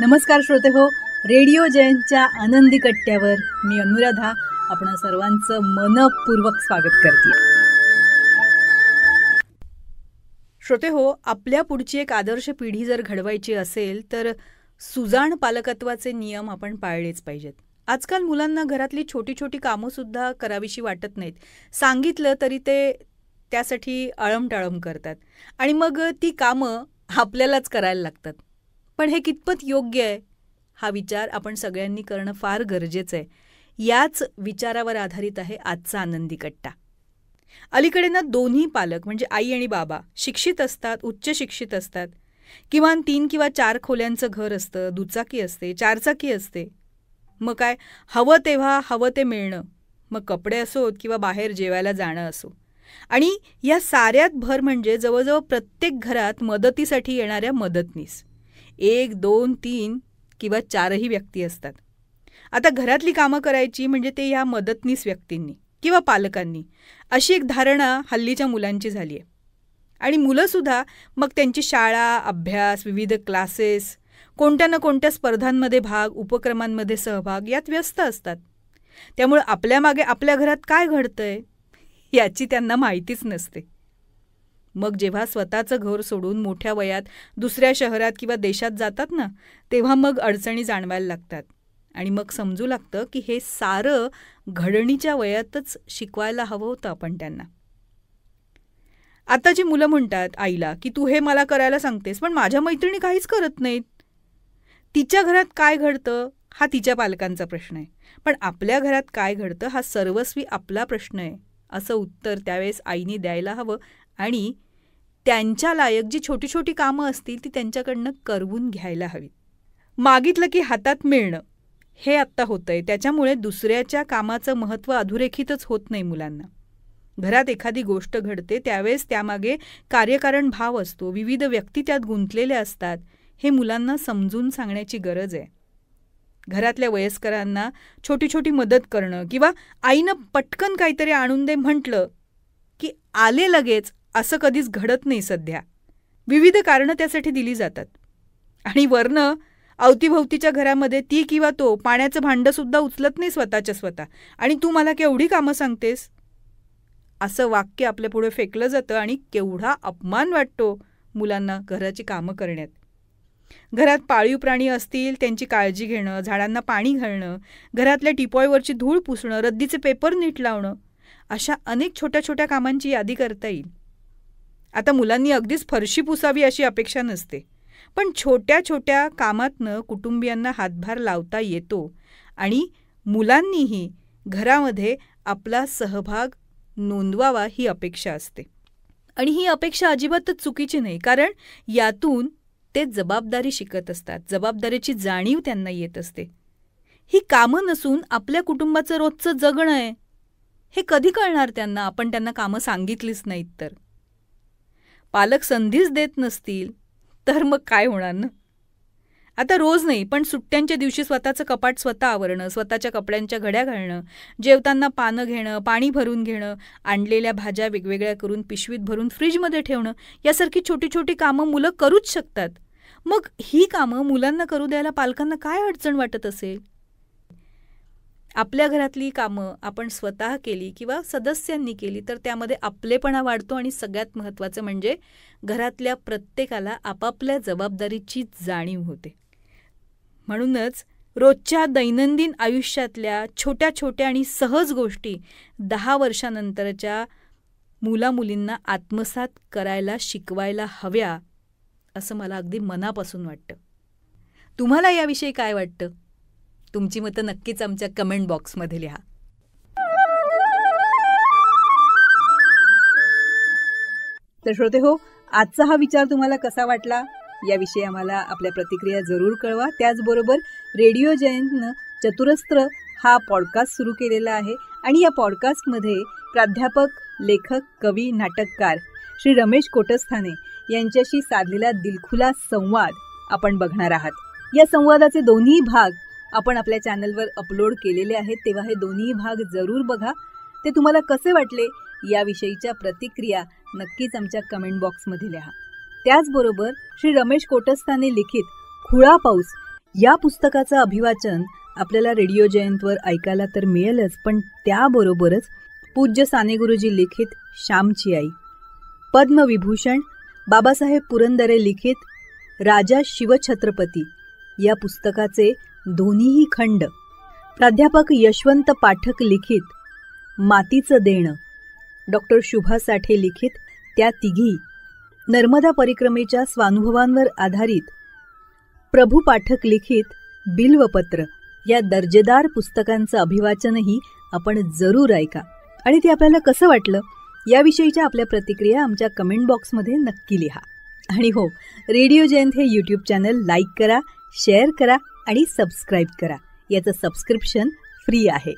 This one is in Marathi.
नमस्कार श्रोते हो रेडिओ जयंतच्या आनंदी कट्ट्यावर मी अनुराधा आपण सर्वांचं मनपूर्वक स्वागत करते श्रोते हो आपल्या पुढची एक आदर्श पिढी जर घडवायची असेल तर सुजाण पालकत्वाचे नियम आपण पाळलेच पाहिजेत आजकाल मुलांना घरातली छोटी छोटी कामं सुद्धा करावीशी वाटत नाहीत सांगितलं तरी ते त्यासाठी आळमटाळम करतात आणि मग ती कामं आपल्यालाच करायला लागतात पण हे कितपत योग्य आहे हा विचार आपण सगळ्यांनी करणं फार गरजेचं आहे याच विचारावर आधारित आहे आजचा आनंदी कट्टा अलीकडे ना दोन्ही पालक म्हणजे आई आणि बाबा शिक्षित असतात उच्च शिक्षित असतात किमान तीन किंवा चार खोल्यांचं घर असतं दुचाकी असते चारचाकी असते मग काय हवं तेव्हा हवं ते मिळणं मग कपडे असोत किंवा बाहेर जेवायला जाणं असो आणि या साऱ्यात भर म्हणजे जवळजवळ प्रत्येक घरात मदतीसाठी येणाऱ्या मदतनीस एक दोन तीन किंवा चारही व्यक्ती असतात आता घरातली कामं करायची म्हणजे ते ह्या मदतनीस व्यक्तींनी किंवा पालकांनी अशी एक धारणा हल्लीच्या मुलांची झाली आहे आणि मुलंसुद्धा मग त्यांची शाळा अभ्यास विविध क्लासेस कोणत्या ना कोणत्या स्पर्धांमध्ये भाग उपक्रमांमध्ये सहभाग यात व्यस्त असतात त्यामुळं आपल्यामागे आपल्या घरात काय घडतंय याची त्यांना माहितीच नसते मग जेव्हा स्वतःचं घर सोडून मोठ्या वयात दुसऱ्या शहरात किंवा देशात जातात ना तेव्हा मग अडचणी जाणवायला लागतात आणि मग समजू लागतं की हे सारं घडणीच्या वयातच शिकवायला हवं होतं आपण त्यांना आता जी मुलं म्हणतात आईला की तू हे मला करायला सांगतेस पण माझ्या मैत्रिणी काहीच करत नाहीत तिच्या घरात काय घडतं हा तिच्या पालकांचा प्रश्न आहे पण आपल्या घरात काय घडतं हा सर्वस्वी आपला प्रश्न आहे असं उत्तर त्यावेळेस आईने द्यायला हवं आणि त्यांच्या लायक जी छोटी छोटी कामं असतील ती त्यांच्याकडनं करवून घ्यायला हवी मागितलं की हातात मिळणं हे आत्ता होतंय त्याच्यामुळे दुसऱ्याच्या कामाचं महत्त्व अधोरेखितच होत नाही मुलांना घरात एखादी गोष्ट घडते त्यावेळेस त्यामागे कार्यकारण भाव असतो विविध व्यक्ती त्यात गुंतलेल्या असतात हे मुलांना समजून सांगण्याची गरज आहे घरातल्या वयस्करांना छोटी छोटी मदत करणं किंवा आईनं पटकन काहीतरी आणून दे म्हटलं की आले लगेच असं कधीच घडत नाही सध्या विविध कारणं त्यासाठी दिली जातात आणि वर्ण अवतीभवतीच्या घरामध्ये ती किंवा तो पाण्याचं भांडंसुद्धा उचलत नाही स्वतःच्या स्वतः आणि तू मला केवढी कामं सांगतेस असं वाक्य आपल्या पुढे फेकलं जातं आणि केवढा अपमान वाटतो मुलांना घराची कामं करण्यात घरात पाळीव प्राणी असतील त्यांची काळजी घेणं झाडांना पाणी घालणं घरातल्या टिपॉयवरची धूळ पुसणं रद्दीचे पेपर नीट लावणं अशा अनेक छोट्या छोट्या कामांची यादी करता येईल आता मुलांनी अगदीच फरशी पुसावी अशी अपेक्षा नसते पण छोट्या छोट्या कामातनं कुटुंबियांना हातभार लावता येतो आणि मुलांनीही घरामध्ये आपला सहभाग नोंदवावा ही अपेक्षा असते आणि ही अपेक्षा अजिबातच चुकीची नाही कारण यातून ते जबाबदारी शिकत असतात जबाबदारीची जाणीव त्यांना येत असते ही कामं नसून आपल्या कुटुंबाचं रोजचं जगणं आहे हे कधी कळणार त्यांना आपण त्यांना कामं सांगितलीच नाहीत तर पालक संधीच देत नसतील तर मग काय होणार ना आता रोज नाही पण सुट्ट्यांच्या दिवशी स्वतःचं कपाट स्वतः आवरणं स्वतःच्या कपड्यांच्या घड्या घालणं जेवताना पानं घेणं पाणी भरून घेणं आणलेल्या भाज्या वेगवेगळ्या करून पिशवीत भरून फ्रीजमध्ये ठेवणं यासारखी छोटी छोटी कामं मुलं करूच शकतात मग ही कामं मुलांना करू द्यायला पालकांना काय अडचण वाटत असेल आपल्या घरातली कामं आपण स्वतः केली किंवा सदस्यांनी केली तर त्यामध्ये आपलेपणा वाढतो आणि सगळ्यात महत्त्वाचं म्हणजे घरातल्या प्रत्येकाला आपापल्या जबाबदारीची जाणीव होते म्हणूनच रोजच्या दैनंदिन आयुष्यातल्या छोट्या छोट्या आणि सहज गोष्टी दहा वर्षानंतरच्या मुलामुलींना आत्मसात करायला शिकवायला हव्या असं मला अगदी मनापासून वाटतं तुम्हाला याविषयी काय वाटतं तुमची मतं नक्कीच आमच्या कमेंट बॉक्समध्ये लिहा तर श्रोते हो आजचा हा विचार तुम्हाला कसा वाटला याविषयी आम्हाला आपल्या प्रतिक्रिया जरूर कळवा त्याचबरोबर रेडिओ जयंतनं चतुरस्त्र हा पॉडकास्ट सुरू केलेला आहे आणि या पॉडकास्टमध्ये प्राध्यापक लेखक कवी नाटककार श्री रमेश कोटस्थाने यांच्याशी साधलेला दिलखुला संवाद आपण बघणार आहात या संवादाचे दोन्ही भाग आपण आपल्या चॅनलवर अपलोड केलेले आहेत तेव्हा हे दोन्ही भाग जरूर बघा ते तुम्हाला कसे वाटले याविषयीच्या प्रतिक्रिया नक्कीच आमच्या कमेंट बॉक्समध्ये लिहा त्याचबरोबर श्री रमेश कोटस्थाने लिखित खुळा पाऊस या पुस्तकाचं अभिवाचन आपल्याला रेडिओ जयंतवर ऐकायला तर मिळेलच पण त्याबरोबरच पूज्य साने गुरुजी लिखित श्यामची आई पद्मविभूषण बाबासाहेब पुरंदरे लिखित राजा शिवछत्रपती या पुस्तकाचे दोन्हीही खंड प्राध्यापक यशवंत पाठक लिखित मातीचं देणं डॉक्टर शुभा साठे लिखित त्या तिघी नर्मदा परिक्रमेच्या स्वानुभवांवर आधारित प्रभू पाठक लिखित बिल्वपत्र या दर्जेदार पुस्तकांचं अभिवाचनही आपण जरूर ऐका आणि ते आपल्याला कसं वाटलं याविषयीच्या आपल्या प्रतिक्रिया आमच्या कमेंट बॉक्समध्ये नक्की लिहा आणि हो रेडिओ जयंत हे यूट्यूब चॅनल लाईक करा शेअर करा आणि सबस्क्राईब करा याचं सबस्क्रिप्शन फ्री आहे